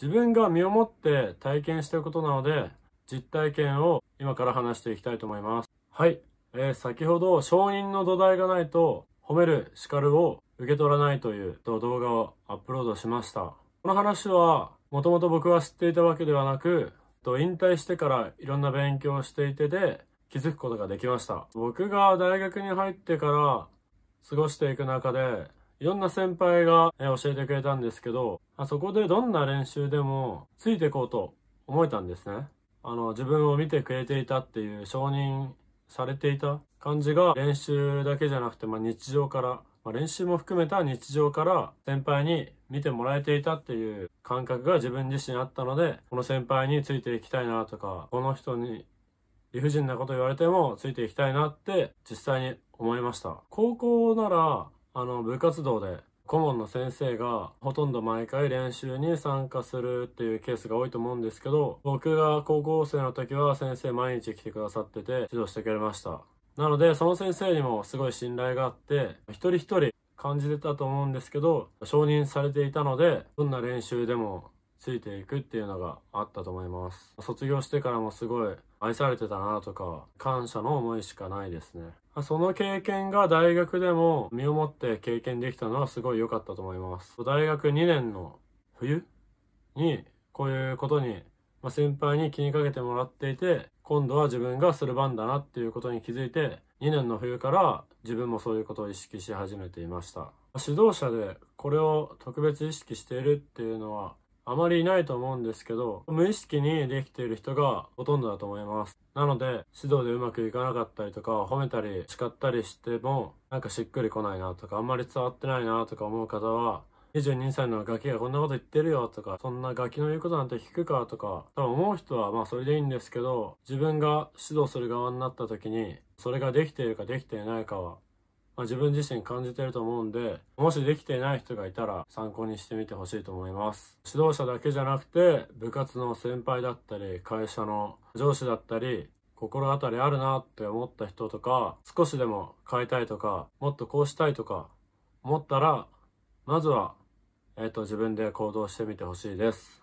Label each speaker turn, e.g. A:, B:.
A: 自分が身をもって体験したことなので、実体験を今から話していきたいと思います。はい。えー、先ほど承認の土台がないと褒める叱るを受け取らないという動画をアップロードしました。この話はもともと僕は知っていたわけではなく、引退してからいろんな勉強をしていてで気づくことができました。僕が大学に入ってから過ごしていく中でいろんな先輩が、え教えてくれたんですけど、あそこでどんな練習でもついていこうと思えたんですね。あの、自分を見てくれていたっていう承認されていた感じが練習だけじゃなくて、まあ、日常から、まあ、練習も含めた日常から先輩に見てもらえていたっていう感覚が自分自身あったので、この先輩についていきたいなとか、この人に理不尽なこと言われてもついていきたいなって実際に思いました。高校ならあの、部活動で顧問の先生がほとんど毎回練習に参加するっていうケースが多いと思うんですけど、僕が高校生の時は先生毎日来てくださってて指導してくれました。なので、その先生にもすごい信頼があって、一人一人感じてたと思うんですけど、承認されていたので、どんな練習でもついていくっていうのがあったと思います卒業してからもすごい愛されてたなとか感謝の思いしかないですねその経験が大学でも身をもって経験できたのはすごい良かったと思います大学2年の冬にこういうことに、先輩に気にかけてもらっていて今度は自分がする番だなっていうことに気づいて2年の冬から自分もそういうことを意識し始めていました指導者でこれを特別意識しているっていうのはあまりいないと思うんですけど、無意識にできている人がほとんどだと思います。なので、指導でうまくいかなかったりとか、褒めたり叱ったりしても、なんかしっくりこないなとか、あんまり伝わってないなとか思う方は、22歳のガキがこんなこと言ってるよとか、そんなガキの言うことなんて聞くかとか、多分思う人はまあそれでいいんですけど、自分が指導する側になった時に、それができているかできていないかはまあ、自分自身感じてると思うんで、もしできていない人がいたら参考にしてみてほしいと思います。指導者だけじゃなくて、部活の先輩だったり、会社の上司だったり、心当たりあるなって思った人とか、少しでも変えたいとか、もっとこうしたいとか、思ったら、まずは、えっ、ー、と、自分で行動してみてほしいです。